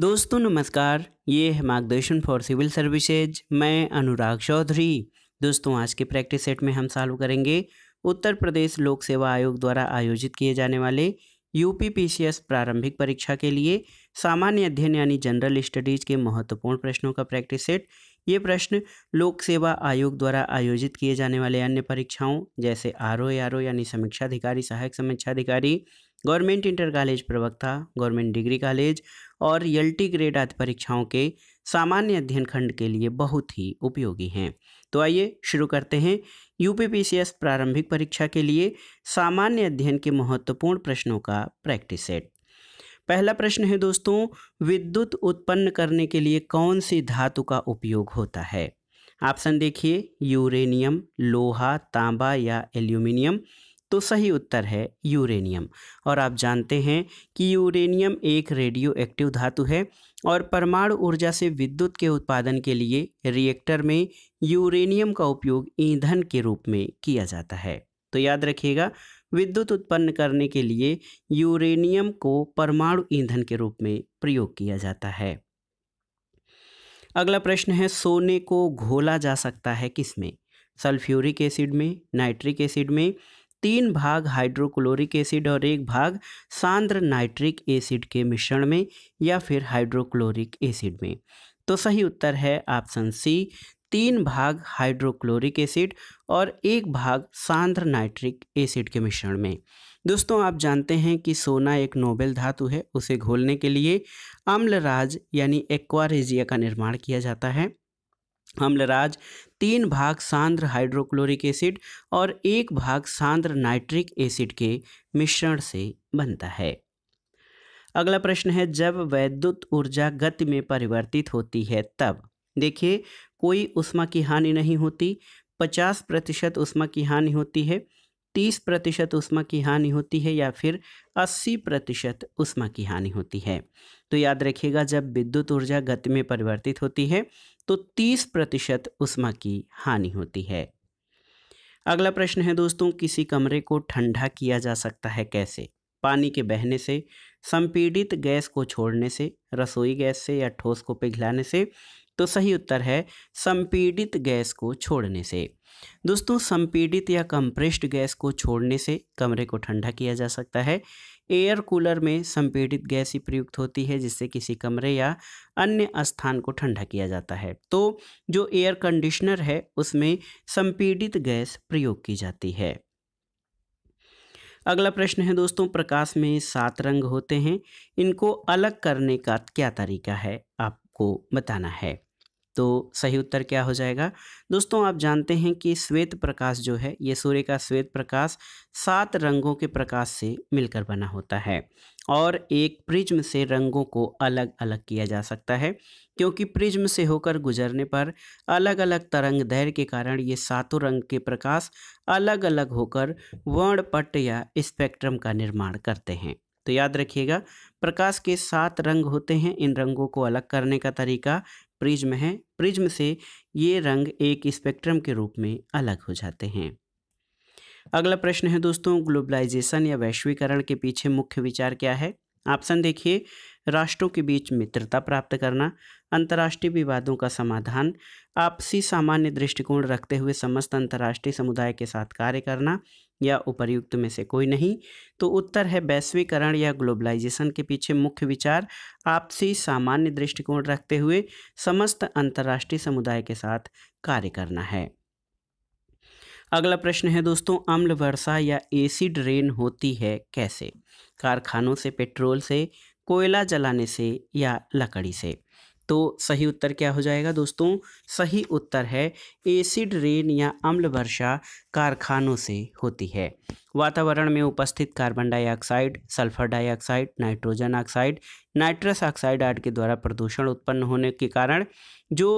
दोस्तों नमस्कार ये है मार्गदर्शन फॉर सिविल सर्विसेज मैं अनुराग चौधरी दोस्तों आज के प्रैक्टिस सेट में हम सॉल्व करेंगे उत्तर प्रदेश लोक सेवा आयोग द्वारा आयोजित किए जाने वाले यू पी प्रारंभिक परीक्षा के लिए सामान्य अध्ययन यानी जनरल स्टडीज़ के महत्वपूर्ण प्रश्नों का प्रैक्टिस सेट ये प्रश्न लोक सेवा आयोग द्वारा आयोजित किए जाने वाले अन्य परीक्षाओं जैसे आर ओ आर ओ यानी समीक्षाधिकारी सहायक समीक्षाधिकारी गवर्नमेंट इंटर कॉलेज प्रवक्ता गवर्नमेंट डिग्री कॉलेज और यल्टी ग्रेड आदि परीक्षाओं के सामान्य अध्ययन खंड के लिए बहुत ही उपयोगी हैं तो आइए शुरू करते हैं यूपीपीसीएस प्रारंभिक परीक्षा के लिए सामान्य अध्ययन के महत्वपूर्ण प्रश्नों का प्रैक्टिस सेट पहला प्रश्न है दोस्तों विद्युत उत्पन्न करने के लिए कौन सी धातु का उपयोग होता है ऑप्शन देखिए यूरेनियम लोहा तांबा या एल्यूमिनियम तो सही उत्तर है यूरेनियम और आप जानते हैं कि यूरेनियम एक रेडियो एक्टिव धातु है और परमाणु ऊर्जा से विद्युत के उत्पादन के लिए रिएक्टर में यूरेनियम का उपयोग ईंधन के रूप में किया जाता है तो याद रखिएगा विद्युत उत्पन्न करने के लिए यूरेनियम को परमाणु ईंधन के रूप में प्रयोग किया जाता है अगला प्रश्न है सोने को घोला जा सकता है किसमें सल्फ्यूरिक एसिड में नाइट्रिक एसिड में तीन भाग हाइड्रोक्लोरिक एसिड और एक भाग सांद्र नाइट्रिक एसिड के मिश्रण में या फिर हाइड्रोक्लोरिक एसिड में तो सही उत्तर है ऑप्शन सी तीन भाग हाइड्रोक्लोरिक एसिड और एक भाग सांद्र नाइट्रिक एसिड के मिश्रण में दोस्तों आप जानते हैं कि सोना एक नोबेल धातु है उसे घोलने के लिए अम्लराज यानी एक्वारेजिया का निर्माण किया जाता है अम्लराज तीन भाग सांद्र हाइड्रोक्लोरिक एसिड और एक भाग सांद्र नाइट्रिक एसिड के मिश्रण से बनता है अगला प्रश्न है जब वैद्युत ऊर्जा गति में परिवर्तित होती है तब देखिए कोई उष्मा की हानि नहीं होती पचास प्रतिशत उष्मा की हानि होती है तीस प्रतिशत उष्मा की हानि होती है या फिर 80 प्रतिशत उष्मा की हानि होती है तो याद रखिएगा जब विद्युत ऊर्जा गति में परिवर्तित होती है तो 30 प्रतिशत उष्मा की हानि होती है अगला प्रश्न है दोस्तों किसी कमरे को ठंडा किया जा सकता है कैसे पानी के बहने से संपीड़ित गैस को छोड़ने से रसोई गैस से या ठोस को पिघलाने से तो सही उत्तर है संपीड़ित गैस को छोड़ने से दोस्तों संपीड़ित या कंप्रेस्ड गैस को छोड़ने से कमरे को ठंडा किया जा सकता है एयर कूलर में संपीड़ित गैस ही प्रयुक्त होती है जिससे किसी कमरे या अन्य स्थान को ठंडा किया जाता है तो जो एयर कंडीशनर है उसमें संपीड़ित गैस प्रयोग की जाती है अगला प्रश्न है दोस्तों प्रकाश में सात रंग होते हैं इनको अलग करने का क्या तरीका है आपको बताना है तो सही उत्तर क्या हो जाएगा दोस्तों आप जानते हैं कि श्वेत प्रकाश जो है ये सूर्य का श्वेत प्रकाश सात रंगों के प्रकाश से मिलकर बना होता है और एक प्रिज्म से रंगों को अलग अलग किया जा सकता है क्योंकि प्रिज्म से होकर गुजरने पर अलग अलग तरंग दैर्घ्य के कारण ये सातों रंग के प्रकाश अलग अलग होकर वर्णपट या स्पेक्ट्रम का निर्माण करते हैं तो याद रखिएगा प्रकाश के सात रंग होते हैं इन रंगों को अलग करने का तरीका प्रिज्म है प्रिज्म से ये रंग एक स्पेक्ट्रम के रूप में अलग हो जाते हैं अगला प्रश्न है दोस्तों ग्लोबलाइजेशन या वैश्वीकरण के पीछे मुख्य विचार क्या है ऑप्शन देखिए राष्ट्रों के बीच मित्रता प्राप्त करना अंतर्राष्ट्रीय विवादों का समाधान आपसी सामान्य दृष्टिकोण रखते हुए समस्त अंतर्राष्ट्रीय समुदाय के साथ कार्य करना या उपर्युक्त में से कोई नहीं तो उत्तर है वैश्वीकरण या ग्लोबलाइजेशन के पीछे मुख्य विचार आपसी सामान्य दृष्टिकोण रखते हुए समस्त अंतर्राष्ट्रीय समुदाय के साथ कार्य करना है अगला प्रश्न है दोस्तों अम्ल वर्षा या एसिड रेन होती है कैसे कारखानों से पेट्रोल से कोयला जलाने से या लकड़ी से तो सही उत्तर क्या हो जाएगा दोस्तों सही उत्तर है एसिड रेन या अम्ल वर्षा कारखानों से होती है वातावरण में उपस्थित carbon dioxide sulphur dioxide nitrogen oxide nitrous oxide आदि के द्वारा प्रदूषण उत्पन्न होने के कारण जो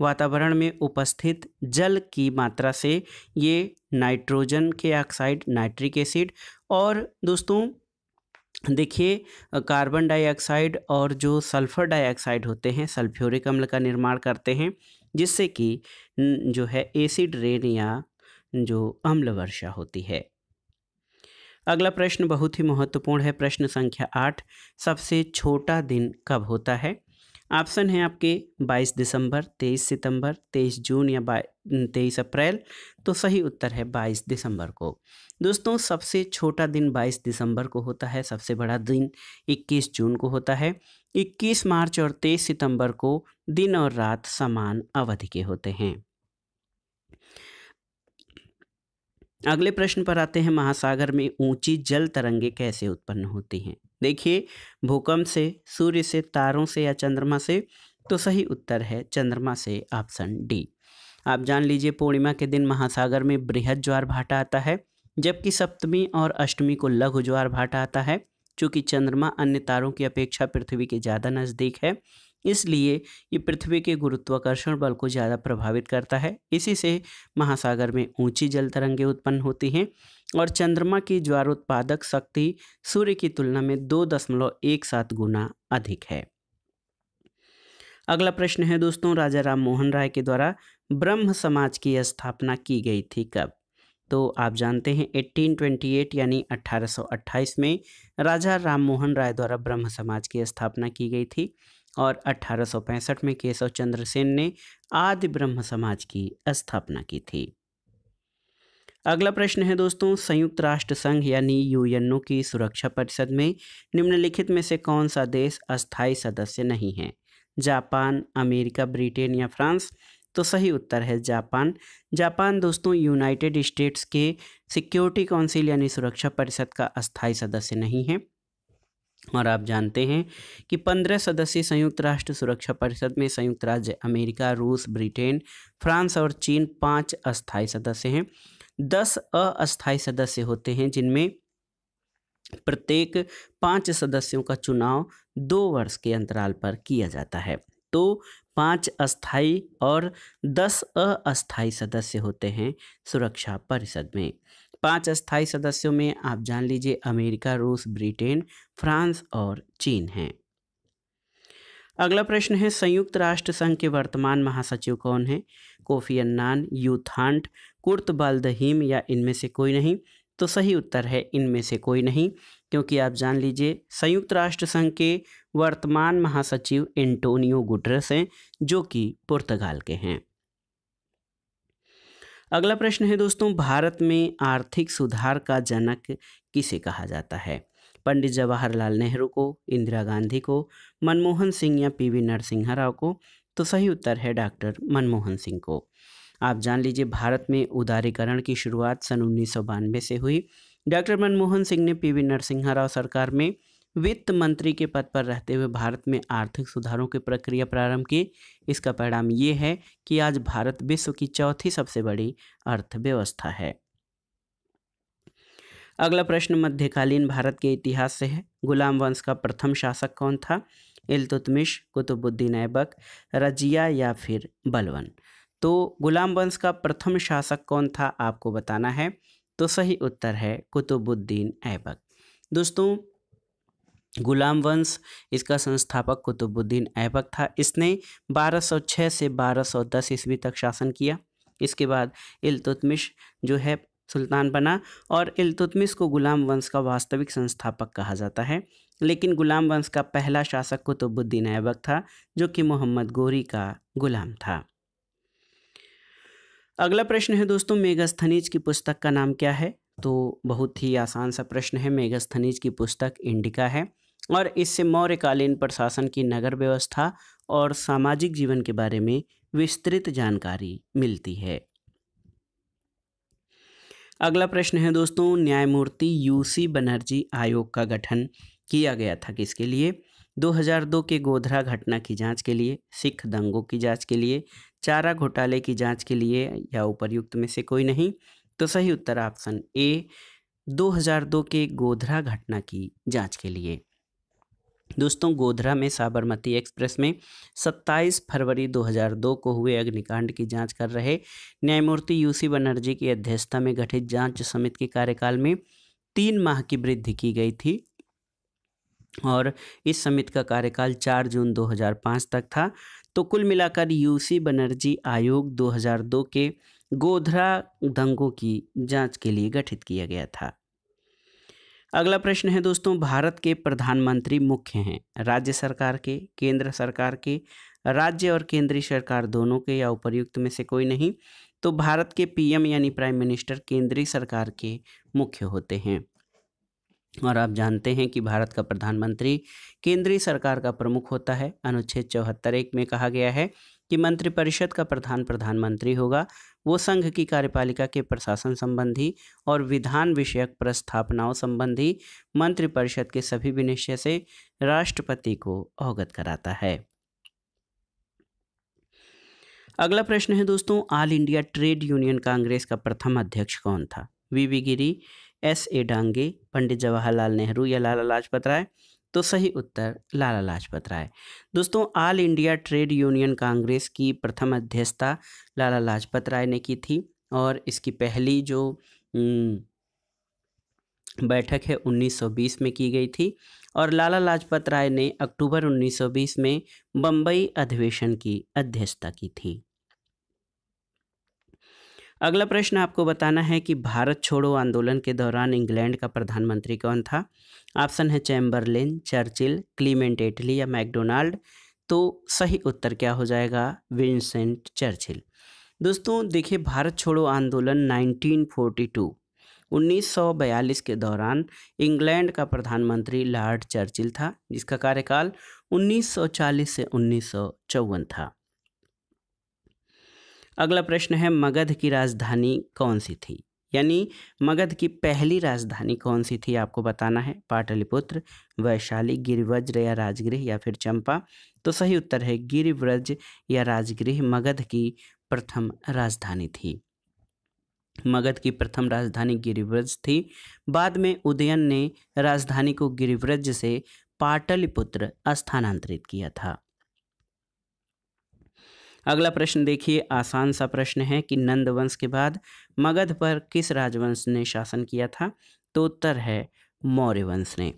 वातावरण में उपस्थित जल की मात्रा से ये नाइट्रोजन के ऑक्साइड नाइट्रिक एसिड और दोस्तों देखिए कार्बन डाइऑक्साइड और जो सल्फ़र डाइऑक्साइड होते हैं सल्फ्यूरिक अम्ल का निर्माण करते हैं जिससे कि जो है एसिड रेन या जो अम्ल वर्षा होती है अगला प्रश्न बहुत ही महत्वपूर्ण है प्रश्न संख्या आठ सबसे छोटा दिन कब होता है ऑप्शन है आपके 22 दिसंबर 23 सितंबर 23 जून या तेईस अप्रैल तो सही उत्तर है बाईस दिसंबर को दोस्तों सबसे छोटा दिन बाईस दिसंबर को होता है सबसे बड़ा दिन इक्कीस जून को होता है इक्कीस मार्च और तेईस सितंबर को दिन और रात समान अवधि के होते हैं अगले प्रश्न पर आते हैं महासागर में ऊंची जल तरंगे कैसे उत्पन्न होती हैं देखिए भूकंप से सूर्य से तारों से या चंद्रमा से तो सही उत्तर है चंद्रमा से ऑप्शन डी आप जान लीजिए पूर्णिमा के दिन महासागर में बृहद ज्वार भाटा आता है जबकि सप्तमी और अष्टमी को लघु ज्वार भाटा आता है चूँकि चंद्रमा अन्य तारों की अपेक्षा पृथ्वी के ज़्यादा नज़दीक है इसलिए ये पृथ्वी के गुरुत्वाकर्षण बल को ज़्यादा प्रभावित करता है इसी से महासागर में ऊंची जल तरंगे उत्पन्न होती हैं और चंद्रमा की ज्वारोत्पादक शक्ति सूर्य की तुलना में दो दशमलव एक सात गुना अधिक है अगला प्रश्न है दोस्तों राजा राम मोहन राय के द्वारा ब्रह्म समाज की स्थापना की गई थी कब तो आप जानते हैं 1828 यानी 1828 में राजा राममोहन राय द्वारा ब्रह्म समाज की स्थापना की गई थी और 1865 में केशव चंद्र सेन ने आदि ब्रह्म समाज की स्थापना की थी अगला प्रश्न है दोस्तों संयुक्त राष्ट्र संघ यानी यूएनओ की सुरक्षा परिषद में निम्नलिखित में से कौन सा देश अस्थायी सदस्य नहीं है जापान अमेरिका ब्रिटेन या फ्रांस तो सही उत्तर है जापान जापान दोस्तों यूनाइटेड स्टेट्स के सिक्योरिटी काउंसिल यानी सुरक्षा परिषद का अस्थायी सदस्य नहीं है और आप जानते हैं कि पंद्रह सदस्य संयुक्त राष्ट्र सुरक्षा परिषद में संयुक्त राज्य अमेरिका रूस ब्रिटेन फ्रांस और चीन पांच अस्थायी सदस्य हैं दस अस्थायी सदस्य होते हैं जिनमें प्रत्येक पांच सदस्यों का चुनाव दो वर्ष के अंतराल पर किया जाता है तो पाँच अस्थाई और दस अस्थाई सदस्य होते हैं सुरक्षा परिषद में पांच अस्थाई सदस्यों में आप जान लीजिए अमेरिका रूस ब्रिटेन फ्रांस और चीन हैं अगला प्रश्न है संयुक्त राष्ट्र संघ के वर्तमान महासचिव कौन है Kofi Annan U Thant Kurt Waldheim या इनमें से कोई नहीं तो सही उत्तर है इनमें से कोई नहीं क्योंकि आप जान लीजिए संयुक्त राष्ट्र संघ के वर्तमान महासचिव एंटोनियो गुटरस हैं जो कि पुर्तगाल के हैं अगला प्रश्न है दोस्तों भारत में आर्थिक सुधार का जनक किसे कहा जाता है पंडित जवाहरलाल नेहरू को इंदिरा गांधी को मनमोहन सिंह या पीवी नरसिंह राव को तो सही उत्तर है डॉक्टर मनमोहन सिंह को आप जान लीजिए भारत में उदारीकरण की शुरुआत सन उन्नीस से हुई डॉक्टर मनमोहन सिंह ने पीवी नरसिंह राव सरकार में वित्त मंत्री के पद पर रहते हुए भारत में आर्थिक सुधारों की प्रक्रिया प्रारंभ की इसका परिणाम ये है कि आज भारत विश्व की चौथी सबसे बड़ी अर्थव्यवस्था है अगला प्रश्न मध्यकालीन भारत के इतिहास से है गुलाम वंश का प्रथम शासक कौन था इल्तुतमिश कुतुबुद्दीन ऐबक रजिया या फिर बलवन तो गुलाम वंश का प्रथम शासक कौन था आपको बताना है तो सही उत्तर है कुतुबुद्दीन ऐबक दोस्तों गुलाम वंश इसका संस्थापक कुतुबुद्दीन ऐबक था इसने 1206 से 1210 ईस्वी तक शासन किया इसके बाद इलतुतमिश जो है सुल्तान बना और इलतुतमिश को गुलाम वंश का वास्तविक संस्थापक कहा जाता है लेकिन गुलाम वंश का पहला शासक कुतुबुद्दीन ऐबक था जो कि मोहम्मद गोरी का गुलाम था अगला प्रश्न है दोस्तों मेघस्थनीज की पुस्तक का नाम क्या है तो बहुत ही आसान सा प्रश्न है मेघस्थनीज की पुस्तक इंडिका है और इससे मौर्यकालीन प्रशासन की नगर व्यवस्था और सामाजिक जीवन के बारे में विस्तृत जानकारी मिलती है अगला प्रश्न है दोस्तों न्यायमूर्ति यूसी बनर्जी आयोग का गठन किया गया था किसके लिए 2002 के गोधरा घटना की जांच के लिए सिख दंगों की जांच के लिए चारा घोटाले की जांच के लिए या उपरयुक्त में से कोई नहीं तो सही उत्तर ऑप्शन ए 2002 के गोधरा घटना की जांच के लिए दोस्तों गोधरा में साबरमती एक्सप्रेस में 27 फरवरी 2002 को हुए अग्निकांड की जांच कर रहे न्यायमूर्ति यूसी बनर्जी की अध्यक्षता में गठित जांच समिति के कार्यकाल में तीन माह की वृद्धि की गई थी और इस समिति का कार्यकाल 4 जून 2005 तक था तो कुल मिलाकर यूसी बनर्जी आयोग 2002 के गोधरा दंगों की जांच के लिए गठित किया गया था अगला प्रश्न है दोस्तों भारत के प्रधानमंत्री मुख्य हैं राज्य सरकार के केंद्र सरकार के राज्य और केंद्रीय सरकार दोनों के या उपरयुक्त में से कोई नहीं तो भारत के पीएम यानी प्राइम मिनिस्टर केंद्रीय सरकार के मुख्य होते हैं और आप जानते हैं कि भारत का प्रधानमंत्री केंद्रीय सरकार का प्रमुख होता है अनुच्छेद चौहत्तर एक में कहा गया है कि मंत्रिपरिषद का प्रधान प्रधानमंत्री होगा वो संघ की कार्यपालिका के प्रशासन संबंधी और विधान विषयक प्रस्थापनाओं संबंधी मंत्रिपरिषद के सभी विनिश्चय से राष्ट्रपति को अवगत कराता है अगला प्रश्न है दोस्तों All India Trade Union Congress का प्रथम अध्यक्ष कौन था V V Giri S A Dange Pandit Jawaharlal Nehru या लाला लाजपत राय तो सही उत्तर लाला लाजपत राय दोस्तों All India Trade Union Congress की प्रथम अध्यक्षता लाला लाजपत राय ने की थी और इसकी पहली जो बैठक है 1920 में की गई थी और लाला लाजपत राय ने अक्टूबर 1920 में बम्बई अधिवेशन की अध्यक्षता की थी अगला प्रश्न आपको बताना है कि भारत छोड़ो आंदोलन के दौरान इंग्लैंड का प्रधानमंत्री कौन था ऑप्शन है चैम्बरलिन चर्चिल क्लीमेंट एटली या मैकडोनाल्ड तो सही उत्तर क्या हो जाएगा विंसेंट चर्चिल दोस्तों देखिए भारत छोड़ो आंदोलन 1942 1942 के दौरान इंग्लैंड का प्रधानमंत्री लॉर्ड चर्चिल था जिसका कार्यकाल 1940 से उन्नीस था अगला प्रश्न है मगध की राजधानी कौन सी थी यानी मगध की पहली राजधानी कौन सी थी आपको बताना है पाटलिपुत्र वैशाली गिरिव्रज या राजगृह या फिर चंपा तो सही उत्तर है गिरिव्रज या राजगृह मगध की प्रथम राजधानी थी मगध की प्रथम राजधानी गिरिव्रज थी बाद में उदयन ने राजधानी को गिरिव्रज से पाटलिपुत्र स्थानांतरित किया था अगला प्रश्न देखिए आसान सा प्रश्न है कि नंद वंश के बाद मगध पर किस राजवंश ने शासन किया था तो उत्तर है मौर्य वंश ने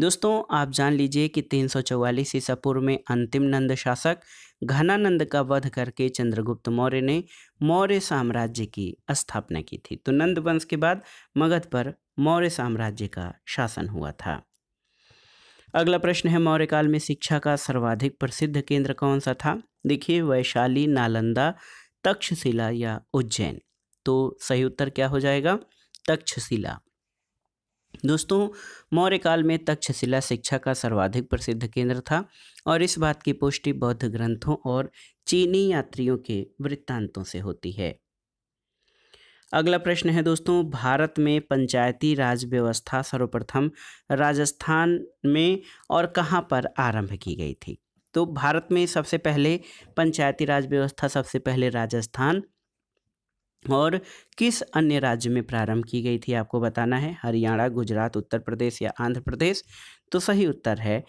दोस्तों आप जान लीजिए कि 344 ईसा पूर्व में अंतिम नंद शासक घनानंद का वध करके चंद्रगुप्त मौर्य ने मौर्य साम्राज्य की स्थापना की थी तो नंद वंश के बाद मगध पर मौर्य साम्राज्य का शासन हुआ था अगला प्रश्न है मौर्य काल में शिक्षा का सर्वाधिक प्रसिद्ध केंद्र कौन सा था देखिए वैशाली नालंदा तक्षशिला या उज्जैन तो सही उत्तर क्या हो जाएगा तक्षशिला दोस्तों मौर्य काल में तक्षशिला शिक्षा का सर्वाधिक प्रसिद्ध केंद्र था और इस बात की पुष्टि बौद्ध ग्रंथों और चीनी यात्रियों के वृत्तांतों से होती है अगला प्रश्न है दोस्तों भारत में पंचायती राज व्यवस्था सर्वप्रथम राजस्थान में और कहाँ पर आरंभ की गई थी तो भारत में सबसे पहले पंचायती राज व्यवस्था सबसे पहले राजस्थान और किस अन्य राज्य में प्रारंभ की गई थी आपको बताना है हरियाणा गुजरात उत्तर प्रदेश या आंध्र प्रदेश तो सही उत्तर है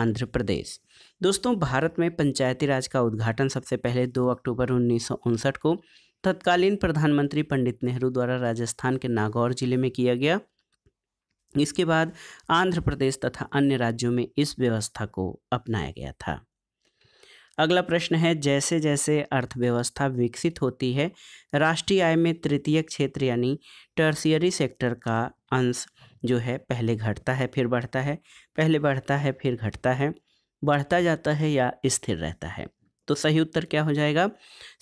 आंध्र प्रदेश दोस्तों भारत में पंचायती राज का उद्घाटन सबसे पहले दो अक्टूबर उन्नीस को तत्कालीन प्रधानमंत्री पंडित नेहरू द्वारा राजस्थान के नागौर जिले में किया गया इसके बाद आंध्र प्रदेश तथा अन्य राज्यों में इस व्यवस्था को अपनाया गया था अगला प्रश्न है जैसे जैसे अर्थव्यवस्था विकसित होती है राष्ट्रीय आय में तृतीय क्षेत्र यानी टर्सियरी सेक्टर का अंश जो है पहले घटता है फिर बढ़ता है पहले बढ़ता है फिर घटता है बढ़ता जाता है या स्थिर रहता है तो सही उत्तर क्या हो जाएगा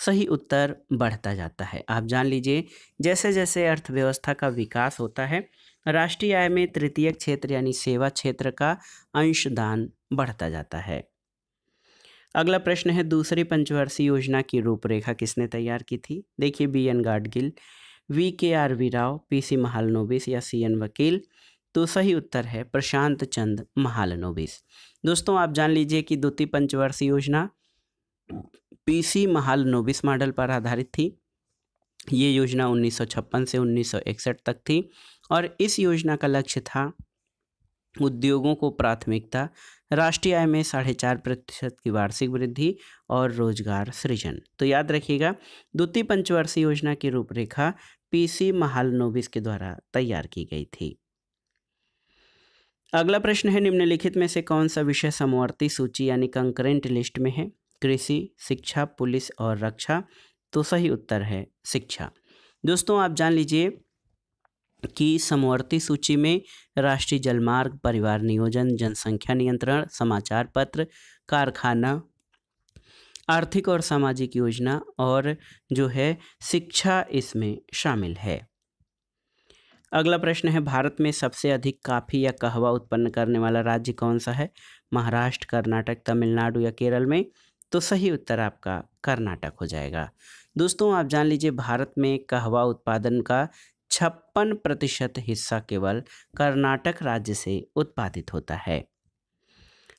सही उत्तर बढ़ता जाता है आप जान लीजिए जैसे जैसे अर्थव्यवस्था का विकास होता है राष्ट्रीय आय में तृतीय क्षेत्र यानी सेवा क्षेत्र का अंशदान बढ़ता जाता है अगला प्रश्न है दूसरी पंचवर्षीय योजना की रूपरेखा किसने तैयार की थी देखिए B N Gadgil V K R V Rao P C Mahalanobis या सी एन वकील तो सही उत्तर है प्रशांत चंद महालनोबिस दोस्तों आप जान लीजिए कि द्वितीय पंचवर्षीय योजना पीसी नोबिस मॉडल पर आधारित थी ये योजना 1956 से 1961 तक थी और इस योजना का लक्ष्य था उद्योगों को प्राथमिकता राष्ट्रीय आय में साढ़े चार प्रतिशत की वार्षिक वृद्धि और रोजगार सृजन तो याद रखिएगा द्वितीय पंचवर्षीय योजना की रूपरेखा पीसी नोबिस के द्वारा तैयार की गई थी अगला प्रश्न है निम्नलिखित में से कौन सा विषय समवर्ती सूची यानी कंकरेंट लिस्ट में है कृषि शिक्षा पुलिस और रक्षा तो सही उत्तर है शिक्षा दोस्तों आप जान लीजिए कि समवर्ती सूची में राष्ट्रीय जलमार्ग परिवार नियोजन जनसंख्या नियंत्रण समाचार पत्र कारखाना आर्थिक और सामाजिक योजना और जो है शिक्षा इसमें शामिल है अगला प्रश्न है भारत में सबसे अधिक काफ़ी या कहवा उत्पन्न करने वाला राज्य कौन सा है महाराष्ट्र कर्नाटक तमिलनाडु या केरल में तो सही उत्तर आपका कर्नाटक हो जाएगा दोस्तों आप जान लीजिए भारत में कहवा उत्पादन का छप्पन प्रतिशत हिस्सा केवल कर्नाटक राज्य से उत्पादित होता है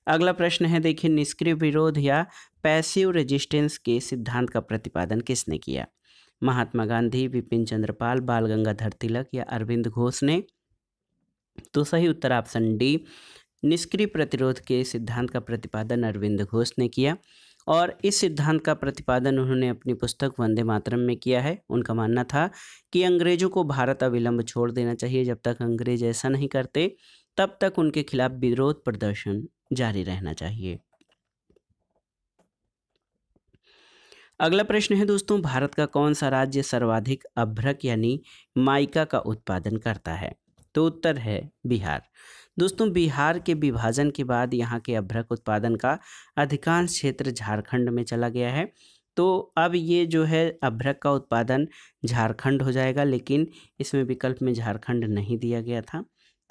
अगला प्रश्न है देखिए निष्क्रिय विरोध या पैसिव रेजिस्टेंस के सिद्धांत का प्रतिपादन किसने किया महात्मा गांधी विपिन चंद्रपाल बाल गंगाधर तिलक या अरविंद घोष ने तो सही उत्तर ऑप्शन डी निष्क्रिय प्रतिरोध के सिद्धांत का प्रतिपादन अरविंद घोष ने किया और इस सिद्धांत का प्रतिपादन उन्होंने अपनी पुस्तक वंदे मातरम में किया है उनका मानना था कि अंग्रेजों को भारत अविलंब छोड़ देना चाहिए जब तक अंग्रेज ऐसा नहीं करते तब तक उनके खिलाफ विरोध प्रदर्शन जारी रहना चाहिए अगला प्रश्न है दोस्तों भारत का कौन सा राज्य सर्वाधिक अभ्रक यानी माइका का उत्पादन करता है तो उत्तर है बिहार दोस्तों बिहार के विभाजन के बाद यहाँ के अभ्रक उत्पादन का अधिकांश क्षेत्र झारखंड में चला गया है तो अब ये जो है अभ्रक का उत्पादन झारखंड हो जाएगा लेकिन इसमें विकल्प में झारखंड नहीं दिया गया था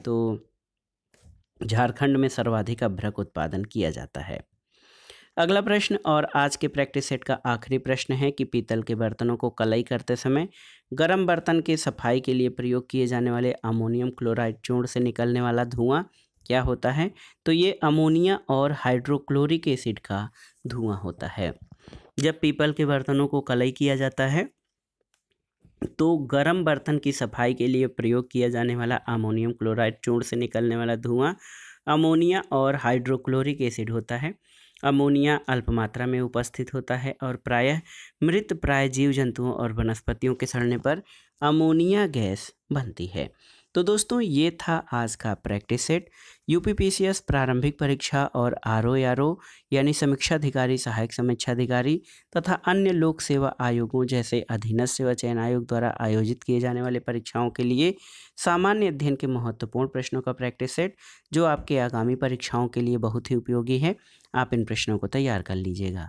तो झारखंड में सर्वाधिक अभ्रक उत्पादन किया जाता है अगला प्रश्न और आज के प्रैक्टिस सेट का आखिरी प्रश्न है कि पीतल के बर्तनों को कलई करते समय गर्म बर्तन की सफाई के लिए प्रयोग किए जाने वाले अमोनियम क्लोराइड चूर्ण से निकलने वाला धुआं क्या होता है तो ये अमोनिया और हाइड्रोक्लोरिक एसिड का धुआं होता है जब पीपल के बर्तनों को कलई किया जाता है तो गर्म बर्तन की सफाई के लिए प्रयोग किया जाने वाला अमोनियम क्लोराइड चूर्ण से निकलने वाला धुआं अमोनिया और हाइड्रोक्लोरिक एसिड होता है अमोनिया अल्प मात्रा में उपस्थित होता है और प्रायः मृत प्राय जीव जंतुओं और वनस्पतियों के सड़ने पर अमोनिया गैस बनती है तो दोस्तों ये था आज का प्रैक्टिस सेट पी प्रारंभिक परीक्षा और आर ओ आर ओ यानी समीक्षाधिकारी सहायक समीक्षाधिकारी तथा अन्य लोक सेवा आयोगों जैसे अधीनस्थ सेवा चयन आयोग द्वारा आयोजित किए जाने वाले परीक्षाओं के लिए सामान्य अध्ययन के महत्वपूर्ण प्रश्नों का प्रैक्टिस सेट जो आपके आगामी परीक्षाओं के लिए बहुत ही उपयोगी है आप इन प्रश्नों को तैयार कर लीजिएगा